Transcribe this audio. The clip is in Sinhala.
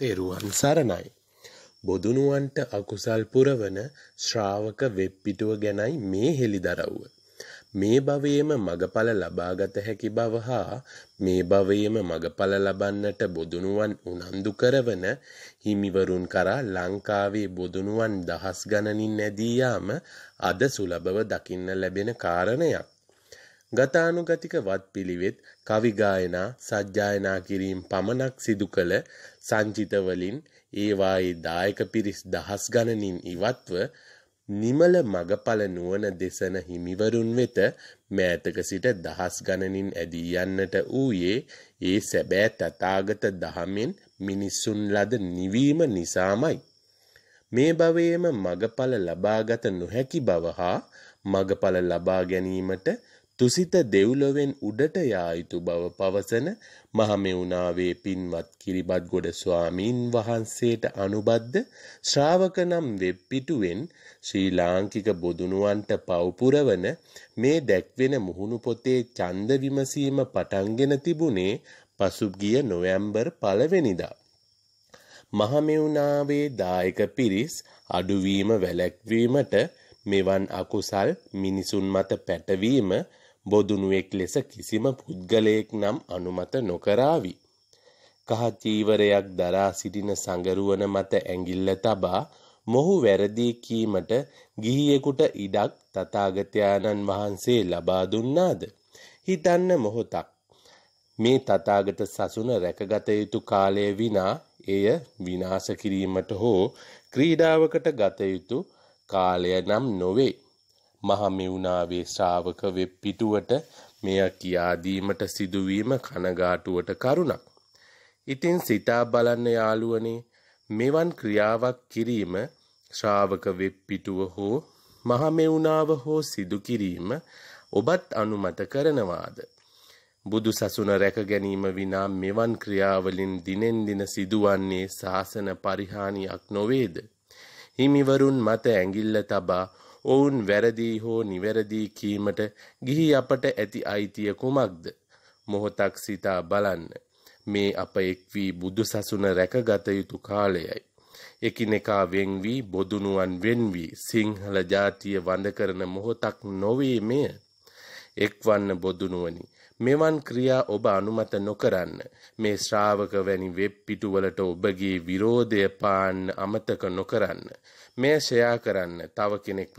තෙරුවන් සරණයි. බොදුනුවන්ට අකුසල් පුරවන ශ්‍රාවක වෙබ්පිටුව ගැනයි මේ හෙළිදරව්ව. මේ භවයේම මගඵල ලබාගත හැකි බව හා මේ භවයේම මගඵල ලබන්නට බොදුනුවන් උනන්දු කරවන හිමිවරුන් කරා ලංකාවේ බොදුනුවන් දහස් ගණනින් නැදී යාම අද සුලබව දකින්න ලැබෙන කාරණයක්. ගතානුගතික වත් පිළිවෙත් කවි ගායනා සජ්ජායනා කිරීම පමණක් සිදු කළ සංචිතවලින් ඒවායේ දායක පිරිස් දහස් ගණනින් ඉවත්ව නිමල මගඵල නුවන දෙසන හිමිවරුන් වෙත මෑතක සිට දහස් ගණනින් ඇදී යන්නට වූයේ ඒ සැබෑ තථාගත දහමෙන් මිනිසුන් ලද නිවීම නිසාමයි. මේ භවයේම මගඵල ලබාගත නොහැකි බව හා මගඵල ලබා ගැනීමට තුසිත දෙව්ලොවෙන් උඩට යා යුතු බව පවසන මහමෙවුනාවේ පින්වත් කිරිබත් ගොඩ ස්වාමීන් වහන්සේට අනුබද්ධ ශ්‍රාවක නම් වෙබ් පිටුවෙන් ශ්‍රී ලාංකික බොදුනුවන්ට පවපුරවන මේ දැක්වෙන මුහුණු පොතේ ඡන්ද විමසීම පටන්ගෙන තිබුණේ පසුගිය නොවැම්බර් පළවෙනිදා මහමෙවුනාවේ දායක පිරිස් අඩුවීම වැළැක්වීමට මෙවන් අකුසල් මිනිසුන් මත පැටවීම බොදුනුවෙක් ලෙස කිසිම පුද්ගලයෙක් නම් අනුමත නොකරාවි. කහ චීවරයක් දරා සිටින සංගරුවන මත ඇඟිල්ල තබා මොහු වැරදී කීමට ගිහියෙකුට ඉඩක් තථාගතයන්න් වහන්සේ ලබා දුන්නාද? හිතන්න මොහොතක්. මේ තථාගත සසුන රැකගත යුතු කාලය විනා එය විනාශ කිරීමට හෝ ක්‍රීඩාවකට ගත යුතු කාලය නම් නොවේ. මහමෙවුනාවේ ශ්‍රාවක වෙබ් පිටුවට මෙය කියා දීමට සිදුවීම කනගාටුවට කරුණක්. ඉතින් සිතා බලන්න යාළුවනේ මෙවන් ක්‍රියාවක් කිරීම ශ්‍රාවක වෙබ් පිටුව හෝ මහමෙවුනාව හෝ සිදු කිරීම ඔබත් අනුමත කරනවාද බුදු සසුන රැක ගැනීම විනා මෙවන් ක්‍රියාවලින් දිනෙන් දින සිදුවන්නේ ශාසන පරිහානියක් නොවේද හිමිවරුන් මත ඇඟිල්ල තබා ඔවුන් වැරදී හෝ නිවැරදී කීමට ගිහි අපට ඇති අයිතිය කුමක්ද මොහොතක් සිතා බලන්න මේ අප එක්වී බුදු සසුන රැකගත යුතු කාලයයි. එකිනෙකා වෙන්වී බොදුනුවන් වෙන්වී සිංහල ජාතිය වඳ කරන මොහොතක් නොවේ මෙය එක්වන්න බොදුනුවනි මෙවන් ක්‍රියා ඔබ අනුමත නොකරන්න මේ ශ්‍රාවක වැනි වෙබ් පිටුවලට ඔබගේ විරෝධය පාන්න අමතක නොකරන්න මේ ෂයා කරන්න තව කෙනෙක්